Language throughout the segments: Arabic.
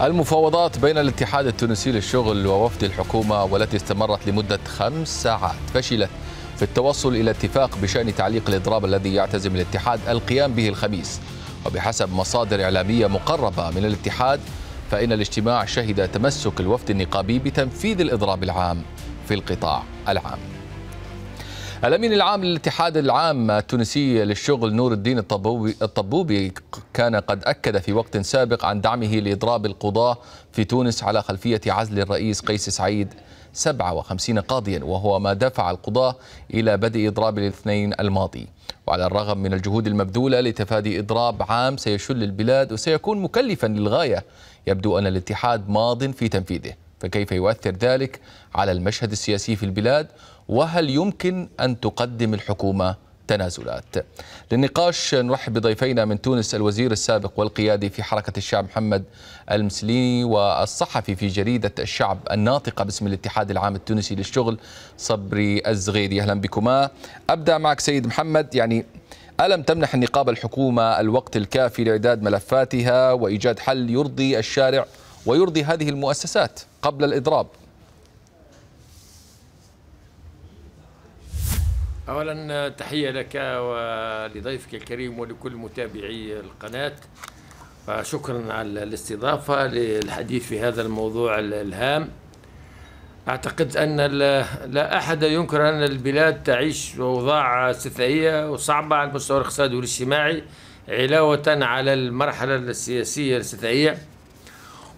المفاوضات بين الاتحاد التونسي للشغل ووفد الحكومة والتي استمرت لمدة خمس ساعات فشلت في التوصل إلى اتفاق بشأن تعليق الإضراب الذي يعتزم الاتحاد القيام به الخميس وبحسب مصادر إعلامية مقربة من الاتحاد فإن الاجتماع شهد تمسك الوفد النقابي بتنفيذ الإضراب العام في القطاع العام الأمين العام للاتحاد العام التونسي للشغل نور الدين الطبوبي, الطبوبي كان قد أكد في وقت سابق عن دعمه لإضراب القضاة في تونس على خلفية عزل الرئيس قيس سعيد 57 قاضيا وهو ما دفع القضاة إلى بدء إضراب الاثنين الماضي وعلى الرغم من الجهود المبذولة لتفادي إضراب عام سيشل البلاد وسيكون مكلفا للغاية يبدو أن الاتحاد ماض في تنفيذه فكيف يؤثر ذلك على المشهد السياسي في البلاد وهل يمكن أن تقدم الحكومة تنازلات للنقاش نرحب بضيفينا من تونس الوزير السابق والقيادي في حركة الشعب محمد المسليني والصحفي في جريدة الشعب الناطقة باسم الاتحاد العام التونسي للشغل صبري الزغيري أهلا بكما أبدأ معك سيد محمد يعني ألم تمنح النقابة الحكومة الوقت الكافي لإعداد ملفاتها وإيجاد حل يرضي الشارع ويرضي هذه المؤسسات قبل الإضراب أولا تحية لك ولضيفك الكريم ولكل متابعي القناة وشكرا على الاستضافة للحديث في هذا الموضوع الهام أعتقد أن لا أحد ينكر أن البلاد تعيش أوضاع استثنائية وصعبة على المستوى الاقتصادي والاجتماعي علاوة على المرحلة السياسية الاستثنائية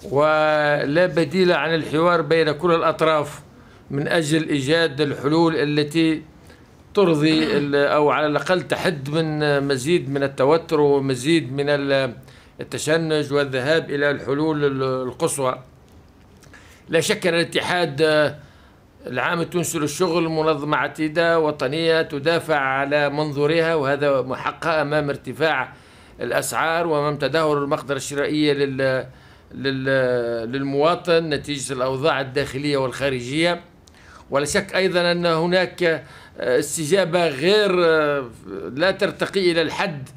ولا بديل عن الحوار بين كل الأطراف من أجل إيجاد الحلول التي ترضي أو على الأقل تحد من مزيد من التوتر ومزيد من التشنج والذهاب إلى الحلول القصوى لا شك أن الاتحاد العام التونسي للشغل منظمة عتيدة وطنية تدافع على منظورها وهذا محقق أمام ارتفاع الأسعار وأمام تدهور المقدرة الشرائية لل للمواطن نتيجة الأوضاع الداخلية والخارجية ولا شك أيضا أن هناك آه، استجابة غير آه، لا ترتقي إلى الحد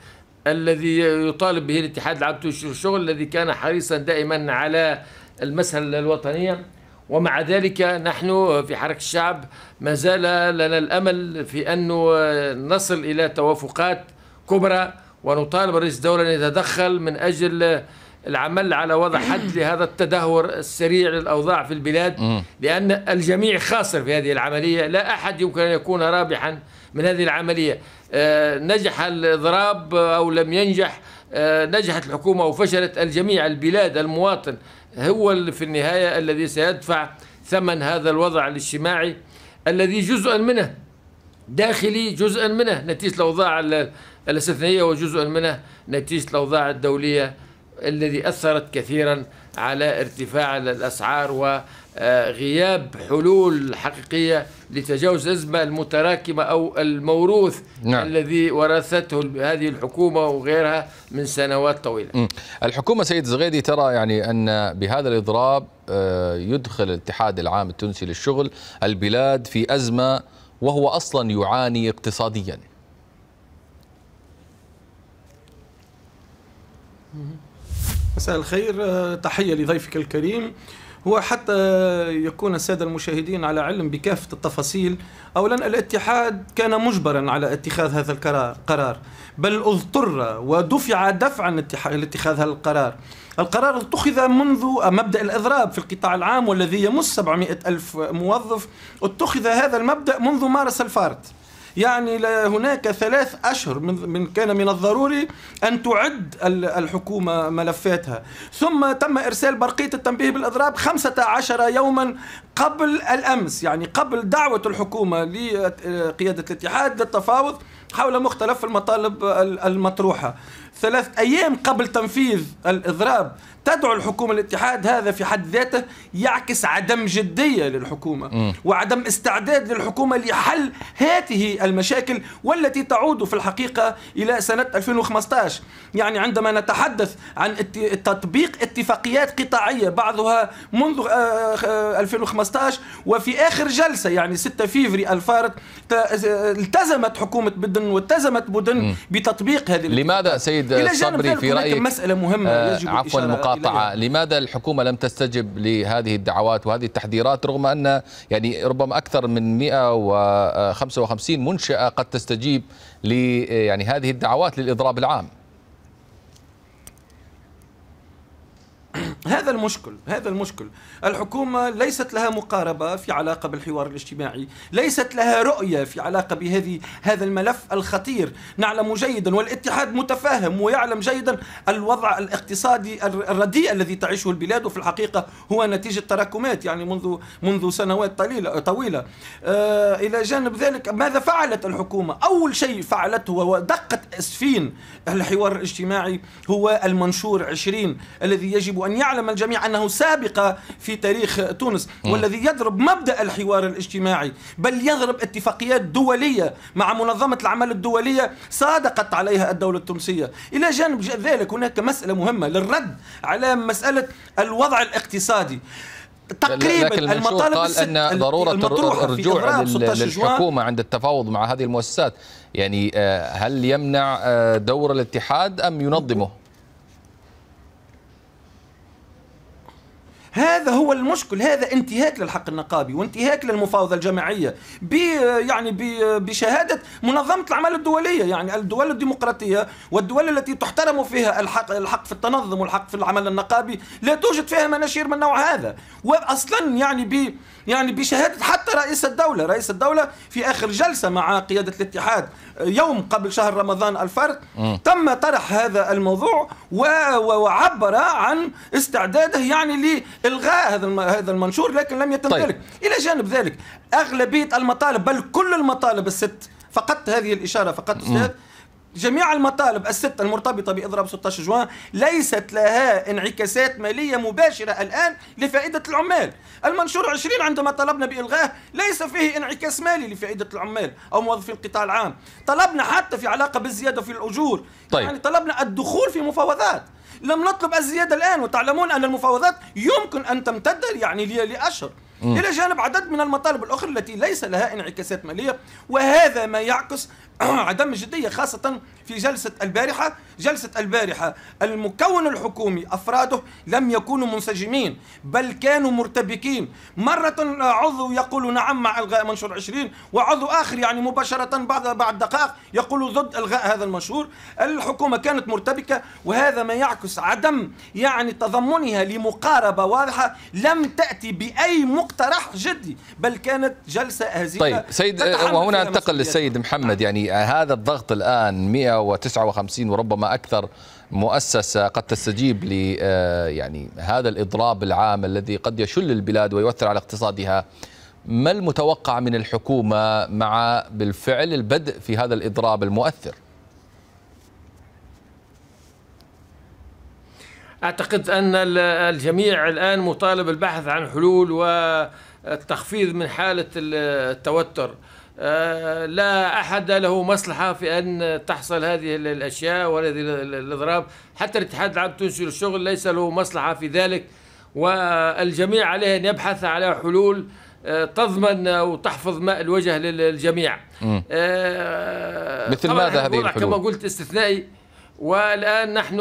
الذي يطالب به الاتحاد العام للشغل الذي كان حريصا دائما على المسألة الوطنية ومع ذلك نحن في حركة الشعب ما زال لنا الأمل في أن آه، نصل إلى توافقات كبرى ونطالب رئيس الدولة أن يتدخل من أجل العمل على وضع حد لهذا التدهور السريع للأوضاع في البلاد لأن الجميع خاسر في هذه العملية لا أحد يمكن أن يكون رابحا من هذه العملية آه، نجح الإضراب أو لم ينجح آه، نجحت الحكومة أو فشلت الجميع البلاد المواطن هو في النهاية الذي سيدفع ثمن هذا الوضع الاجتماعي الذي جزءا منه داخلي جزءا منه نتيجة الأوضاع الاستثنائية وجزءا منه نتيجة الأوضاع الدولية الذي أثرت كثيرا على ارتفاع الأسعار وغياب حلول حقيقية لتجاوز ازمه المتراكمة أو الموروث نعم. الذي ورثته هذه الحكومة وغيرها من سنوات طويلة الحكومة سيد زغيدي ترى يعني أن بهذا الإضراب آه، يدخل الاتحاد العام التونسي للشغل البلاد في أزمة وهو أصلا يعاني اقتصاديا Mm-hmm. مساء الخير آه، تحية لضيفك الكريم هو حتى يكون السادة المشاهدين على علم بكافة التفاصيل أولا الاتحاد كان مجبرا على اتخاذ هذا القرار بل اضطر ودفع دفعا لاتخاذ هذا القرار القرار اتخذ منذ مبدأ الإضراب في القطاع العام والذي يمس 700 ألف موظف اتخذ هذا المبدأ منذ مارس الفارت يعني هناك ثلاث أشهر من كان من الضروري أن تعد الحكومة ملفاتها ثم تم إرسال برقية التنبيه بالإضراب 15 يوما قبل الأمس يعني قبل دعوة الحكومة لقيادة الاتحاد للتفاوض حول مختلف المطالب المطروحة ثلاث أيام قبل تنفيذ الإضراب تدعو الحكومة الاتحاد هذا في حد ذاته يعكس عدم جدية للحكومة م. وعدم استعداد للحكومة لحل هذه المشاكل والتي تعود في الحقيقة إلى سنة 2015 يعني عندما نتحدث عن تطبيق اتفاقيات قطاعية بعضها منذ 2015 آه، آه، وفي آخر جلسة يعني 6 فيفري الفارط آه، التزمت حكومة بدن والتزمت بدن بتطبيق هذه لماذا سيد صبري في رايك مساله مهمه آه، يجب عفوا المقاطعه إليها. لماذا الحكومه لم تستجب لهذه الدعوات وهذه التحذيرات رغم ان يعني ربما اكثر من 155 منشاه قد تستجيب ل يعني هذه الدعوات للاضراب العام هذا المشكل هذا المشكل الحكومة ليست لها مقاربة في علاقة بالحوار الاجتماعي ليست لها رؤية في علاقة بهذه هذا الملف الخطير نعلم جيدا والاتحاد متفاهم ويعلم جيدا الوضع الاقتصادي الرديء الذي تعيشه البلاد وفي الحقيقة هو نتيجة تراكمات يعني منذ منذ سنوات طويلة طويلة آه إلى جانب ذلك ماذا فعلت الحكومة أول شيء فعلته ودقة أسفين الحوار الاجتماعي هو المنشور 20 الذي يجب أن يعلم يعلم الجميع أنه سابقة في تاريخ تونس والذي يضرب مبدأ الحوار الاجتماعي بل يضرب اتفاقيات دولية مع منظمة العمل الدولية صادقت عليها الدولة التونسية إلى جانب ذلك هناك مسألة مهمة للرد على مسألة الوضع الاقتصادي تقريبا لكن المطالب قال ان ضروره الرجوع للحكومه عند التفاوض مع هذه المؤسسات يعني آه، هل يمنع آه، دور الاتحاد ام ينظمه؟ هذا هو المشكل هذا انتهاك للحق النقابي وانتهاك للمفاوضه الجماعيه ب يعني بشهاده منظمه الاعمال الدوليه يعني الدول الديمقراطيه والدول التي تحترم فيها الحق الحق في التنظم والحق في العمل النقابي لا توجد فيها مناشير من نوع هذا واصلا يعني ب يعني بشهاده حتى رئيس الدوله رئيس الدوله في اخر جلسه مع قياده الاتحاد يوم قبل شهر رمضان الفرد تم طرح هذا الموضوع وعبر عن استعداده يعني الغاء هذا هذا المنشور لكن لم يتم طيب. ذلك الى جانب ذلك اغلبيه المطالب بل كل المطالب الست فقط هذه الاشاره فقط استاذ جميع المطالب الست المرتبطة بإضراب 16 جوان ليست لها انعكاسات مالية مباشرة الآن لفائدة العمال المنشور 20 عندما طلبنا بإلغاه ليس فيه انعكاس مالي لفائدة العمال أو موظفي القطاع العام طلبنا حتى في علاقة بالزيادة في الأجور طيب. يعني طلبنا الدخول في مفاوضات لم نطلب الزيادة الآن وتعلمون أن المفاوضات يمكن أن تمتد يعني لأشهر إلى جانب عدد من المطالب الأخرى التي ليس لها انعكاسات مالية وهذا ما يعكس عدم الجدية خاصة في جلسة البارحة جلسة البارحة المكون الحكومي أفراده لم يكونوا منسجمين بل كانوا مرتبكين مرة عضو يقول نعم مع إلغاء منشور 20 وعضو آخر يعني مباشرة بعد بعد دقائق يقول ضد إلغاء هذا المنشور الحكومة كانت مرتبكة وهذا ما يعكس عدم يعني تضمنها لمقاربة واضحة لم تأتي بأي مقترح جدي بل كانت جلسة هزيلة طيب سيد وهنا أنتقل للسيد محمد يعني هذا الضغط الآن 159 وربما أكثر مؤسسة قد تستجيب ل آه، يعني هذا الإضراب العام الذي قد يشل البلاد ويؤثر على اقتصادها ما المتوقع من الحكومة مع بالفعل البدء في هذا الإضراب المؤثر؟ اعتقد ان الجميع الان مطالب البحث عن حلول والتخفيض من حاله التوتر آه، لا أحد له مصلحة في أن تحصل هذه الأشياء وهذه الإضراب حتى الاتحاد العام التونسي للشغل ليس له مصلحة في ذلك والجميع عليه أن يبحث على حلول آه، تضمن وتحفظ ماء الوجه للجميع آه، مثل ماذا هذه الحلول كما قلت استثنائي والآن نحن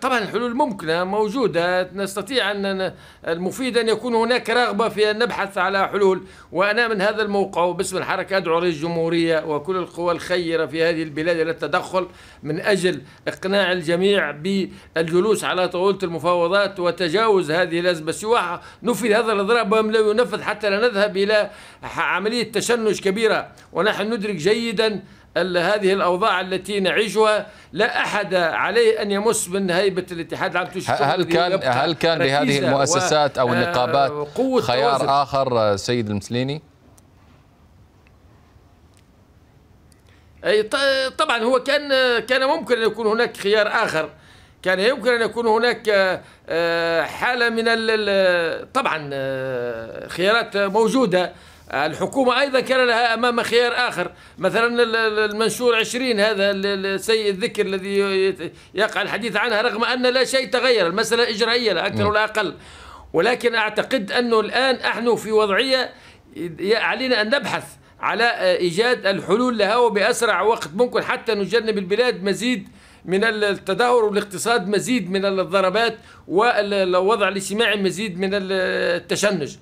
طبعا الحلول ممكنة موجودة نستطيع أن المفيد أن يكون هناك رغبة في أن نبحث على حلول وأنا من هذا الموقع وباسم الحركة أدعو رئيس الجمهورية وكل القوى الخيرة في هذه البلاد إلى التدخل من أجل إقناع الجميع بالجلوس على طاولة المفاوضات وتجاوز هذه الأزمة سواء نفذ هذا الإضراب وهم لم ينفذ حتى لا نذهب إلى عملية تشنج كبيرة ونحن ندرك جيدا هذه الأوضاع التي نعيشها لا أحد عليه أن يمس من هيبة الاتحاد العام هل كان هل كان لهذه المؤسسات أو آه، النقابات خيار توزن. آخر آه، سيد المسليني؟ أي طبعا هو كان كان ممكن أن يكون هناك خيار آخر كان يمكن أن يكون هناك آه، حالة من طبعا خيارات موجودة الحكومة أيضا كان لها أمام خيار آخر مثلا المنشور عشرين هذا السيء الذكر الذي يقع الحديث عنها رغم أن لا شيء تغير المسألة إجرائية لا أكثر نعم. ولا أقل ولكن أعتقد أنه الآن نحن في وضعية علينا أن نبحث على إيجاد الحلول لها وبأسرع وقت ممكن حتى نجنب البلاد مزيد من التدهور والاقتصاد مزيد من الضربات والوضع الاجتماعي مزيد من التشنج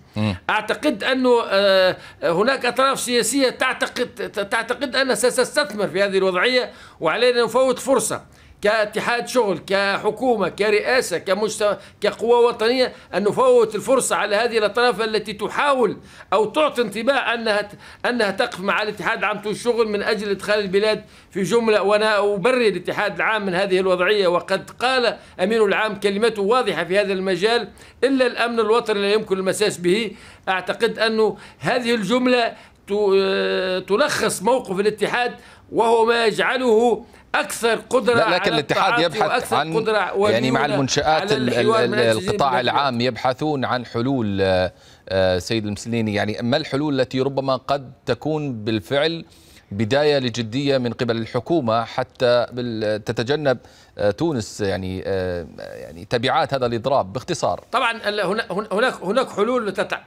اعتقد انه آه، هناك اطراف سياسيه تعتقد تعتقد انها ستستثمر في هذه الوضعيه وعلينا نفوت فرصه كاتحاد شغل كحكومة كرئاسة كمجتمع كقوى وطنية أن نفوت الفرصة على هذه الأطراف التي تحاول أو تعطي انطباع أنها أنها تقف مع الاتحاد العام الشغل من أجل إدخال البلاد في جملة وأنا أبرر الاتحاد العام من هذه الوضعية وقد قال أمين العام كلمته واضحة في هذا المجال إلا الأمن الوطني لا يمكن المساس به أعتقد أنه هذه الجملة آه، تلخص موقف الاتحاد وهو ما يجعله اكثر قدره لا لكن الاتحاد يبحث عن يعني مع المنشات القطاع العام يبحثون عن حلول آه، آه، سيد المسليني يعني ما الحلول التي ربما قد تكون بالفعل بداية لجدية من قبل الحكومة حتى تتجنب آه، تونس يعني يعني تبعات هذا الإضراب باختصار طبعا هناك هناك حلول تتع...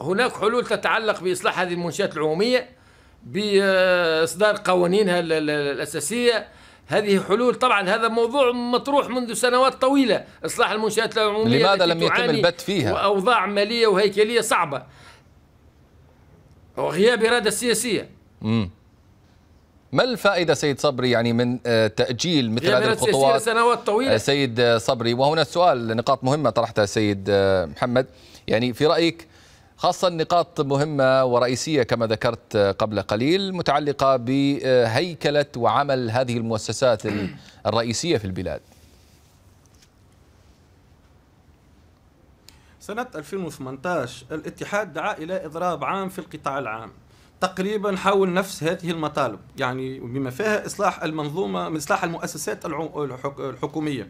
هناك حلول تتعلق بإصلاح هذه المنشآت العمومية باصدار قوانينها الاساسيه هذه حلول طبعا هذا موضوع مطروح منذ سنوات طويله اصلاح المنشات العموميه لماذا لم يتم البت فيها واوضاع ماليه وهيكليه صعبه وغياب اراده سياسيه مم. ما الفائده سيد صبري يعني من آه، تاجيل مثل هذه الخطوات سنوات طويله آه، سيد صبري وهنا السؤال نقاط مهمه طرحتها سيد آه، محمد يعني في رايك خاصة نقاط مهمة ورئيسية كما ذكرت قبل قليل متعلقة بهيكلة وعمل هذه المؤسسات الرئيسية في البلاد سنة 2018 الاتحاد دعا إلى إضراب عام في القطاع العام تقريبا حول نفس هذه المطالب يعني بما فيها إصلاح المنظومة إصلاح المؤسسات الحكومية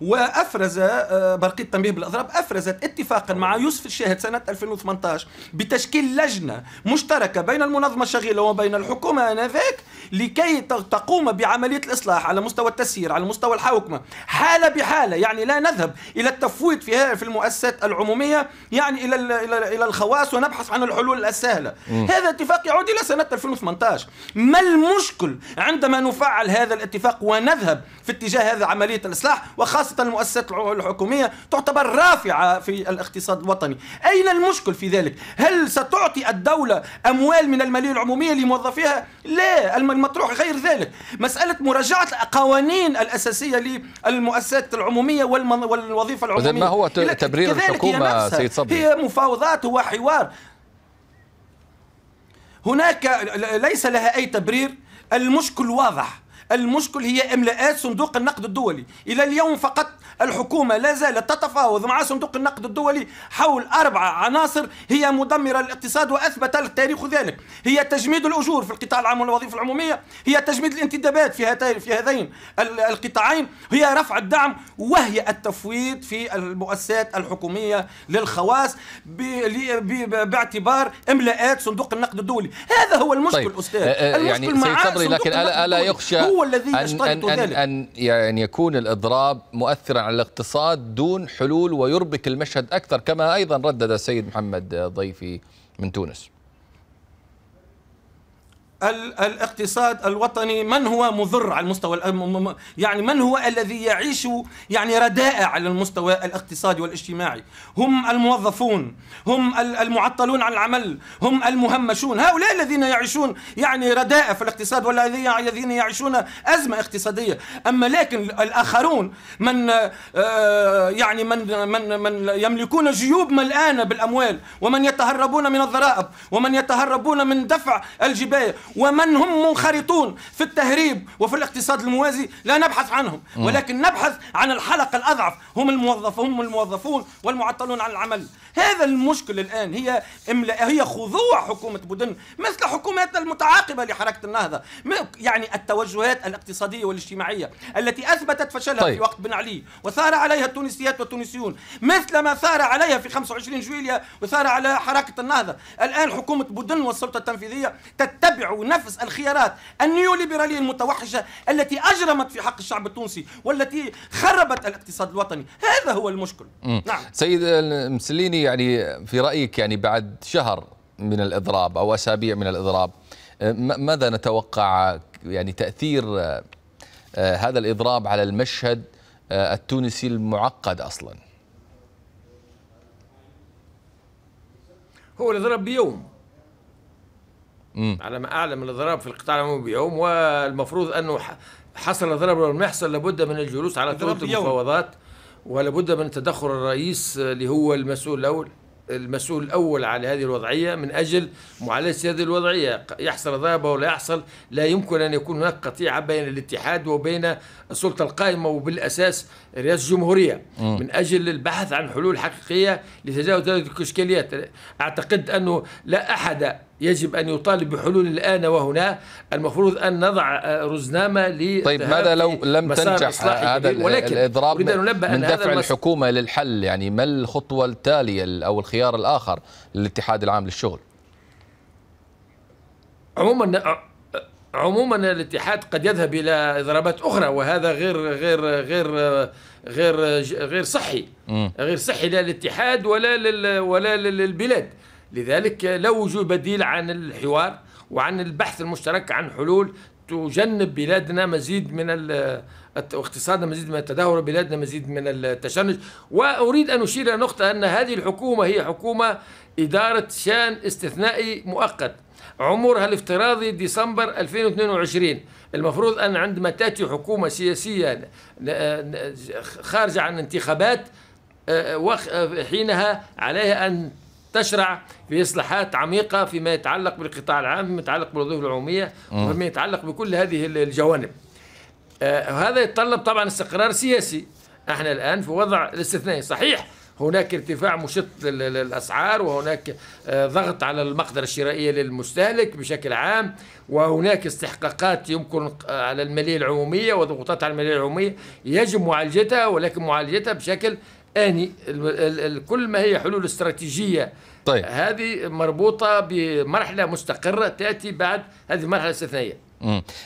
وافرز آه، برقيه التنبيه بالاضراب افرزت اتفاقا مع يوسف الشاهد سنه 2018 بتشكيل لجنه مشتركه بين المنظمه الشغيله وبين الحكومه انذاك لكي تقوم بعملية الإصلاح على مستوى التسيير على مستوى الحوكمة حالة بحالة يعني لا نذهب إلى التفويت في في المؤسسات العمومية يعني إلى إلى إلى الخواص ونبحث عن الحلول السهلة هذا اتفاق يعود إلى سنة 2018 ما المشكل عندما نفعل هذا الاتفاق ونذهب في اتجاه هذا عملية الإصلاح وخاصة المؤسسات الحكومية تعتبر رافعة في الاقتصاد الوطني أين المشكل في ذلك هل ستعطي الدولة أموال من المالية العمومية لموظفيها لا المطروح غير ذلك مسألة مراجعة القوانين الأساسية للمؤسسات العمومية والوظيفة العمومية ما هو تبرير الحكومة سيد صبري هي مفاوضات وحوار هناك ليس لها أي تبرير المشكل واضح المشكل هي املاءات صندوق النقد الدولي إلى اليوم فقط الحكومة لا زالت تتفاوض مع صندوق النقد الدولي حول اربع عناصر هي مدمرة للاقتصاد وأثبت التاريخ ذلك هي تجميد الأجور في القطاع العام والوظيفة العمومية هي تجميد الانتدابات في هاتين في هذين القطاعين هي رفع الدعم وهي التفويض في المؤسسات الحكومية للخواص باعتبار املاءات صندوق النقد الدولي هذا هو المشكل طيب. أستاذ آه، آه، المشكل يعني سيد لكن ألا, ألا يخشى هو الذي يشترط أن ذلك أن, أن يعني يكون الإضراب مؤثرا على الاقتصاد دون حلول ويربك المشهد أكثر كما أيضا ردد السيد محمد ضيفي من تونس الاقتصاد الوطني من هو مضر على المستوى يعني من هو الذي يعيش يعني رداء على المستوى الاقتصادي والاجتماعي هم الموظفون هم المعطلون عن العمل هم المهمشون هؤلاء الذين يعيشون يعني رداء في الاقتصاد والذين يعيشون أزمة اقتصادية أما لكن الآخرون من آه، يعني من من من يملكون جيوب ملآنة بالأموال ومن يتهربون من الضرائب ومن يتهربون من دفع الجباية ومن هم منخرطون في التهريب وفي الاقتصاد الموازي لا نبحث عنهم آه. ولكن نبحث عن الحلقة الأضعف هم هم الموظفون والمعطلون عن العمل هذا المشكل الآن هي إملاء هي خضوع حكومة بودن مثل حكوماتنا المتعاقبة لحركة النهضة يعني التوجهات الاقتصادية والاجتماعية التي أثبتت فشلها طيب. في وقت بن علي وثار عليها التونسيات والتونسيون مثل ما ثار عليها في 25 جويليا وثار على حركة النهضة الآن حكومة بودن والسلطة التنفيذية تتبع نفس الخيارات النيوليبرالية المتوحشة التي أجرمت في حق الشعب التونسي والتي خربت الاقتصاد الوطني هذا هو المشكل م. نعم سيد المسليني يعني في رأيك يعني بعد شهر من الإضراب أو أسابيع من الإضراب آه، ماذا نتوقع يعني تأثير آه، آه، هذا الإضراب على المشهد التونسي المعقد أصلا هو الإضراب بيوم على ما أعلم الإضراب في القطاع العمومي بيوم والمفروض أنه حصل الإضراب ولم يحصل لابد من الجلوس على طاولة المفاوضات ولا بد من تدخل الرئيس اللي هو المسؤول الاول المسؤول الاول على هذه الوضعيه من اجل معالجه هذه الوضعيه يحصل ضربه ولا يحصل لا يمكن ان يكون هناك قطيعه بين الاتحاد وبين السلطه القائمه وبالاساس رئاسه الجمهوريه من اجل البحث عن حلول حقيقيه لتجاوز هذه الاشكاليات اعتقد انه لا احد يجب أن يطالب بحلول الآن وهنا المفروض أن نضع آه، رزنامة ل طيب ماذا لو لم تنجح هذا الإضراب من, من أن دفع الحكومة للحل يعني ما الخطوة التالية أو الخيار الآخر للاتحاد العام للشغل عموما آه، عموما الاتحاد قد يذهب الى اضرابات اخرى وهذا غير غير غير غير غير صحي غير صحي لا للاتحاد ولا ولا للبلاد لذلك لا وجود بديل عن الحوار وعن البحث المشترك عن حلول تجنب بلادنا مزيد من اقتصادنا مزيد من التدهور بلادنا مزيد من التشنج وأريد أن أشير إلى نقطة أن هذه الحكومة هي حكومة إدارة شان استثنائي مؤقت عمرها الافتراضي ديسمبر 2022 المفروض أن عندما تأتي حكومة سياسية خارجة عن انتخابات آه، آه، آه، حينها عليها أن تشرع في إصلاحات عميقة فيما يتعلق بالقطاع العام فيما يتعلق بالوظيفة العمومية وفيما يتعلق بكل هذه الجوانب آه هذا يتطلب طبعا استقرار سياسي احنا الآن في وضع الاستثنائي صحيح هناك ارتفاع مشط للاسعار وهناك آه، ضغط على المقدره الشرائيه للمستهلك بشكل عام وهناك استحقاقات يمكن آه، على الماليه العموميه وضغوطات على الماليه العموميه يجب معالجتها ولكن معالجتها بشكل اني كل ما هي حلول استراتيجيه طيب هذه مربوطه بمرحله مستقره تاتي بعد هذه المرحله الاستثنائيه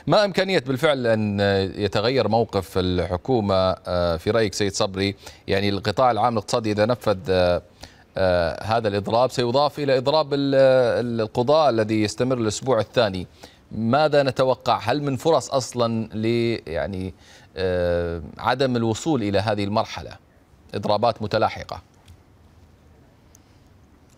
ما إمكانية بالفعل أن يتغير موقف الحكومة آه، في رأيك سيد صبري يعني القطاع العام الاقتصادي إذا نفذ آه، آه، هذا الإضراب سيضاف إلى إضراب القضاء الذي يستمر الأسبوع الثاني ماذا نتوقع هل من فرص أصلا ل يعني عدم الوصول إلى هذه المرحلة إضرابات متلاحقة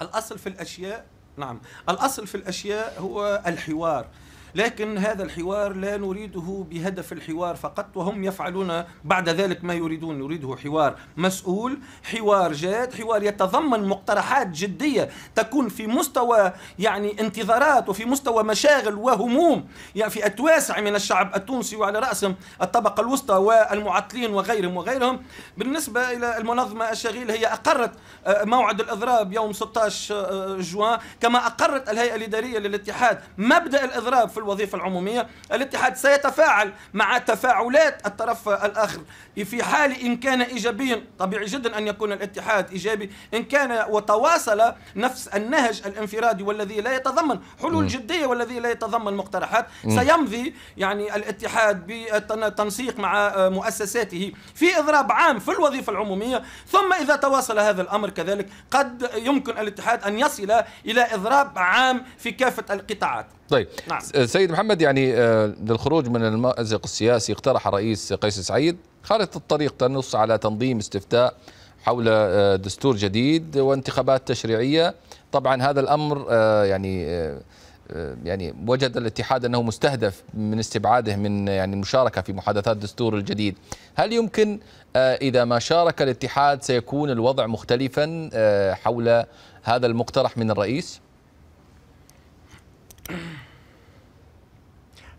الأصل في الأشياء نعم الأصل في الأشياء هو الحوار لكن هذا الحوار لا نريده بهدف الحوار فقط وهم يفعلون بعد ذلك ما يريدون نريده حوار مسؤول حوار جاد حوار يتضمن مقترحات جدية تكون في مستوى يعني انتظارات وفي مستوى مشاغل وهموم يعني في أتواسع من الشعب التونسي وعلى رأسهم الطبقة الوسطى والمعطلين وغيرهم وغيرهم بالنسبة إلى المنظمة الشغيلة هي أقرت آه، موعد الإضراب يوم 16 آه، آه، جوان كما أقرت الهيئة الإدارية للاتحاد مبدأ الإضراب في الوظيفة العمومية الاتحاد سيتفاعل مع تفاعلات الطرف الآخر في حال إن كان إيجابيا طبيعي جدا أن يكون الاتحاد إيجابي إن كان وتواصل نفس النهج الانفرادي والذي لا يتضمن حلول جدية والذي لا يتضمن مقترحات سيمضي يعني الاتحاد بتنسيق مع مؤسساته في إضراب عام في الوظيفة العمومية ثم إذا تواصل هذا الأمر كذلك قد يمكن الاتحاد أن يصل إلى إضراب عام في كافة القطاعات طيب نعم. سيد محمد يعني آه، للخروج من المأزق السياسي اقترح الرئيس قيس سعيد خارطة الطريق تنص على تنظيم استفتاء حول آه، دستور جديد وانتخابات تشريعية طبعا هذا الأمر آه، يعني يعني وجد الاتحاد انه مستهدف من استبعاده من يعني المشاركه في محادثات الدستور الجديد، هل يمكن اذا ما شارك الاتحاد سيكون الوضع مختلفا حول هذا المقترح من الرئيس؟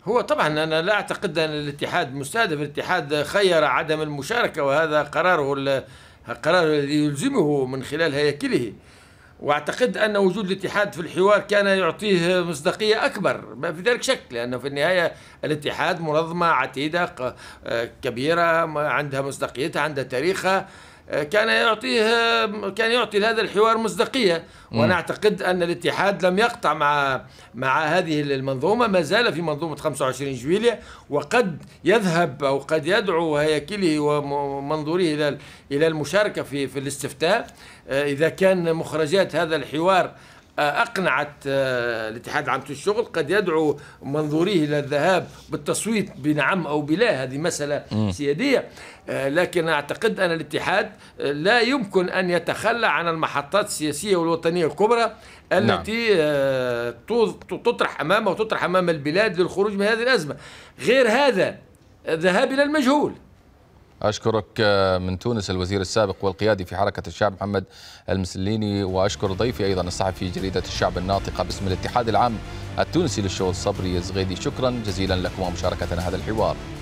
هو طبعا انا لا اعتقد ان الاتحاد مستهدف الاتحاد خير عدم المشاركه وهذا قراره القرار الذي يلزمه من خلال هياكله واعتقد ان وجود الاتحاد في الحوار كان يعطيه مصداقيه اكبر ما في ذلك شك لانه في النهايه الاتحاد منظمه عتيده آه، كبيره عندها مصداقيتها عندها تاريخها آه، كان يعطيه كان يعطي لهذا الحوار مصداقيه وانا اعتقد ان الاتحاد لم يقطع مع مع هذه المنظومه ما زال في منظومه 25 جويليا وقد يذهب او قد يدعو هياكله ومنظوره الى الى المشاركه في في الاستفتاء آه، اذا كان مخرجات هذا الحوار آه، أقنعت آه، الاتحاد العام للشغل قد يدعو منظوريه إلى الذهاب بالتصويت بنعم أو بلا هذه مسألة م. سيادية آه، لكن أعتقد أن الاتحاد لا يمكن أن يتخلى عن المحطات السياسية والوطنية الكبرى نعم. التي نعم. تطرح أمامه وتطرح أمام البلاد للخروج من هذه الأزمة غير هذا الذهاب إلى المجهول أشكرك آه، من تونس الوزير السابق والقيادي في حركة الشعب محمد المسليني وأشكر ضيفي أيضا الصحفي جريدة الشعب الناطقة باسم الاتحاد العام التونسي للشغل صبري الزغيدي شكرا جزيلا لكم ومشاركتنا هذا الحوار